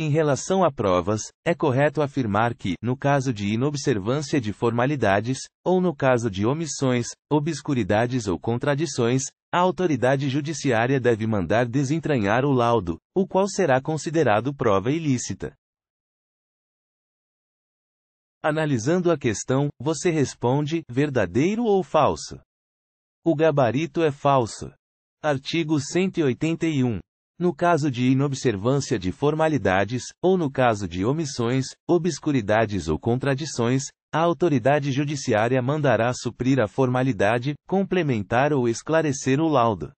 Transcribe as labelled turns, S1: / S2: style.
S1: Em relação a provas, é correto afirmar que, no caso de inobservância de formalidades, ou no caso de omissões, obscuridades ou contradições, a autoridade judiciária deve mandar desentranhar o laudo, o qual será considerado prova ilícita. Analisando a questão, você responde: verdadeiro ou falso? O gabarito é falso. Artigo 181. No caso de inobservância de formalidades, ou no caso de omissões, obscuridades ou contradições, a autoridade judiciária mandará suprir a formalidade, complementar ou esclarecer o laudo.